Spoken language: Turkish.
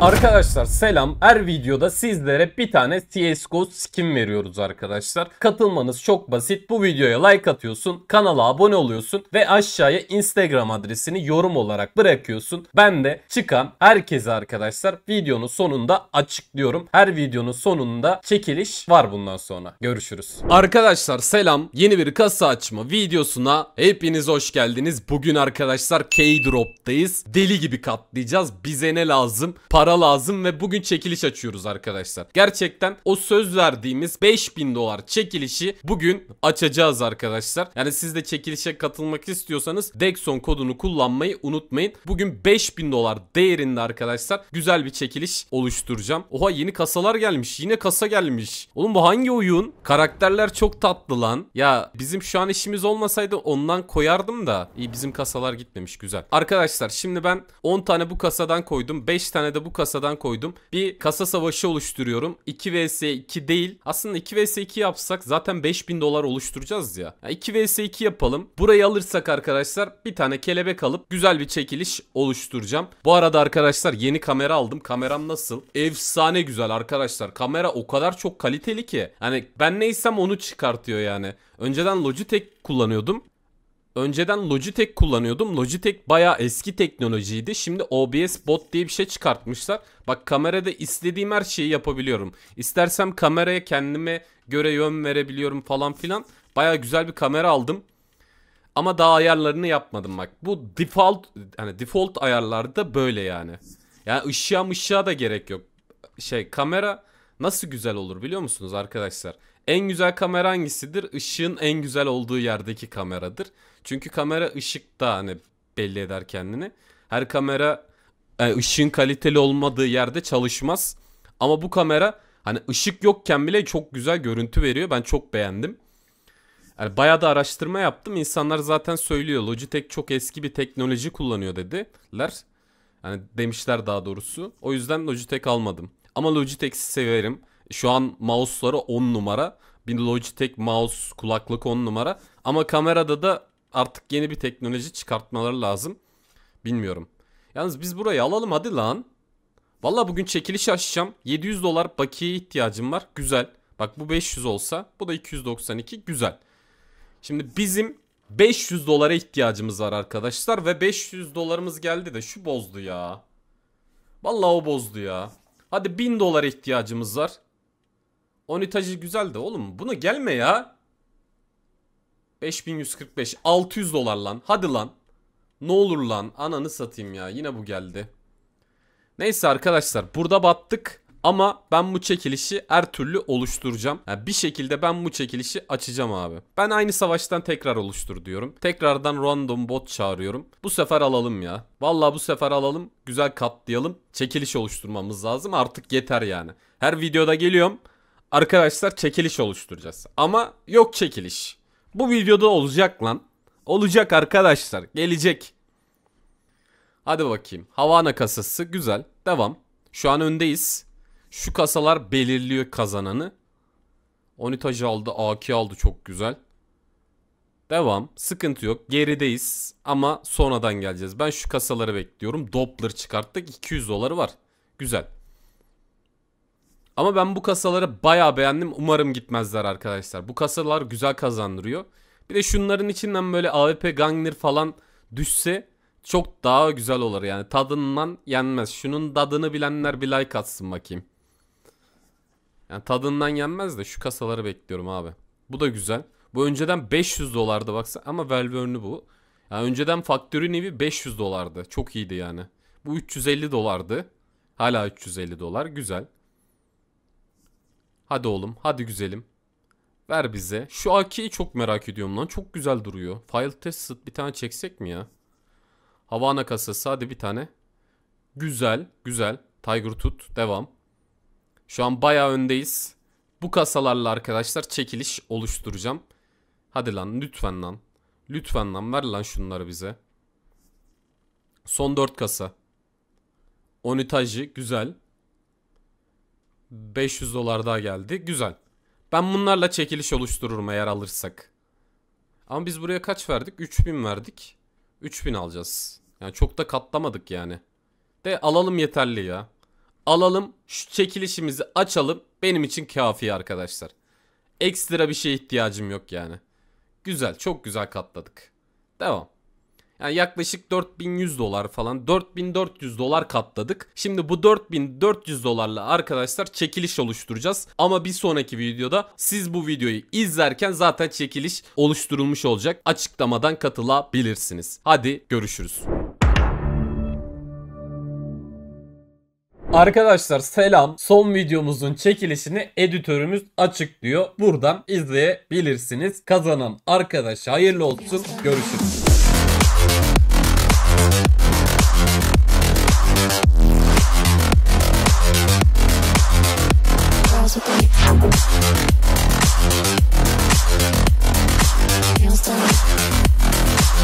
Arkadaşlar selam. Her videoda sizlere bir tane CSGO skin veriyoruz arkadaşlar. Katılmanız çok basit. Bu videoya like atıyorsun, kanala abone oluyorsun ve aşağıya Instagram adresini yorum olarak bırakıyorsun. Ben de çıkan herkese arkadaşlar videonun sonunda açıklıyorum. Her videonun sonunda çekiliş var bundan sonra. Görüşürüz. Arkadaşlar selam. Yeni bir kasa açma videosuna hepiniz hoş geldiniz. Bugün arkadaşlar K-Drop'tayız. Deli gibi katlayacağız. Bize ne lazım? Para para lazım ve bugün çekiliş açıyoruz arkadaşlar. Gerçekten o söz verdiğimiz 5000 dolar çekilişi bugün açacağız arkadaşlar. Yani siz de çekilişe katılmak istiyorsanız Dexon kodunu kullanmayı unutmayın. Bugün 5000 dolar değerinde arkadaşlar güzel bir çekiliş oluşturacağım. Oha yeni kasalar gelmiş. Yine kasa gelmiş. Oğlum bu hangi oyun? Karakterler çok tatlı lan. Ya bizim şu an işimiz olmasaydı ondan koyardım da. İyi bizim kasalar gitmemiş güzel. Arkadaşlar şimdi ben 10 tane bu kasadan koydum. 5 tane de bu kasadan koydum. Bir kasa savaşı oluşturuyorum. 2 vs 2 değil. Aslında 2 vs 2 yapsak zaten 5000 dolar oluşturacağız ya. Yani 2 vs 2 yapalım. Burayı alırsak arkadaşlar bir tane kelebek alıp güzel bir çekiliş oluşturacağım. Bu arada arkadaşlar yeni kamera aldım. Kameram nasıl? Efsane güzel arkadaşlar. Kamera o kadar çok kaliteli ki. Hani ben neysem onu çıkartıyor yani. Önceden Logitech kullanıyordum. Önceden Logitech kullanıyordum. Logitech baya eski teknolojiydi. Şimdi OBS Bot diye bir şey çıkartmışlar. Bak kamerada istediğim her şeyi yapabiliyorum. İstersem kameraya kendime göre yön verebiliyorum falan filan. Baya güzel bir kamera aldım. Ama daha ayarlarını yapmadım bak. Bu default hani default ayarlarda böyle yani. Yani ışığa mışığa da gerek yok. Şey kamera nasıl güzel olur biliyor musunuz arkadaşlar? En güzel kamera hangisidir? Işığın en güzel olduğu yerdeki kameradır. Çünkü kamera ışık da hani belli eder kendini. Her kamera yani e, ışığın kaliteli olmadığı yerde çalışmaz. Ama bu kamera hani ışık yokken bile çok güzel görüntü veriyor. Ben çok beğendim. Yani bayağı da araştırma yaptım. İnsanlar zaten söylüyor. Logitech çok eski bir teknoloji kullanıyor dediler. Yani demişler daha doğrusu. O yüzden Logitech almadım. Ama Logitech'i severim. Şu an mouse'ları 10 numara. Bir Logitech mouse kulaklık 10 numara. Ama kamerada da artık yeni bir teknoloji çıkartmaları lazım. Bilmiyorum. Yalnız biz burayı alalım hadi lan. Valla bugün çekiliş açacağım. 700 dolar bakiye ihtiyacım var. Güzel. Bak bu 500 olsa bu da 292 güzel. Şimdi bizim 500 dolara ihtiyacımız var arkadaşlar ve 500 dolarımız geldi de şu bozdu ya. Valla o bozdu ya. Hadi 1000 dolara ihtiyacımız var. Onitacı güzel de oğlum buna gelme ya. 5145 600 dolar lan hadi lan. Ne olur lan ananı satayım ya yine bu geldi. Neyse arkadaşlar burada battık ama ben bu çekilişi her türlü oluşturacağım. Yani bir şekilde ben bu çekilişi açacağım abi. Ben aynı savaştan tekrar oluştur diyorum. Tekrardan random bot çağırıyorum. Bu sefer alalım ya. Vallahi bu sefer alalım. Güzel katlayalım. Çekiliş oluşturmamız lazım. Artık yeter yani. Her videoda geliyorum arkadaşlar çekiliş oluşturacağız. Ama yok çekiliş. Bu videoda olacak lan. Olacak arkadaşlar. Gelecek. Hadi bakayım. Havana kasası güzel. Devam. Şu an öndeyiz. Şu kasalar belirliyor kazananı. Onitaj aldı. AK aldı. Çok güzel. Devam. Sıkıntı yok. Gerideyiz. Ama sonradan geleceğiz. Ben şu kasaları bekliyorum. Doppler çıkarttık. 200 doları var. Güzel. Ama ben bu kasaları baya beğendim. Umarım gitmezler arkadaşlar. Bu kasalar güzel kazandırıyor. Bir de şunların içinden böyle AWP Gangner falan düşse çok daha güzel olur yani. Tadından yenmez. Şunun tadını bilenler bir like atsın bakayım. Yani tadından yenmez de şu kasaları bekliyorum abi. Bu da güzel. Bu önceden 500 dolardı baksa ama Valverne'ü bu. Yani önceden faktörü nevi 500 dolardı. Çok iyiydi yani. Bu 350 dolardı. Hala 350 dolar. Güzel. Hadi oğlum. Hadi güzelim. Ver bize. Şu AK'yi çok merak ediyorum lan. Çok güzel duruyor. File tested bir tane çeksek mi ya? Havana kasası. Hadi bir tane. Güzel. Güzel. Tiger tut. Devam. Şu an baya öndeyiz. Bu kasalarla arkadaşlar çekiliş oluşturacağım. Hadi lan lütfen lan. Lütfen lan ver lan şunları bize. Son 4 kasa. Onitajı güzel. 500 dolar daha geldi. Güzel. Ben bunlarla çekiliş oluştururum eğer alırsak. Ama biz buraya kaç verdik? 3000 verdik. 3000 alacağız. Yani çok da katlamadık yani. De alalım yeterli ya. Alalım şu çekilişimizi açalım. Benim için kafi arkadaşlar. Ekstra bir şeye ihtiyacım yok yani. Güzel çok güzel katladık. Devam. Yani yaklaşık 4100 dolar falan 4400 dolar katladık. Şimdi bu 4400 dolarla arkadaşlar çekiliş oluşturacağız. Ama bir sonraki videoda siz bu videoyu izlerken zaten çekiliş oluşturulmuş olacak. Açıklamadan katılabilirsiniz. Hadi görüşürüz. Arkadaşlar selam. Son videomuzun çekilişini editörümüz açıklıyor. Buradan izleyebilirsiniz. Kazanan arkadaş hayırlı olsun. Görüşürüz.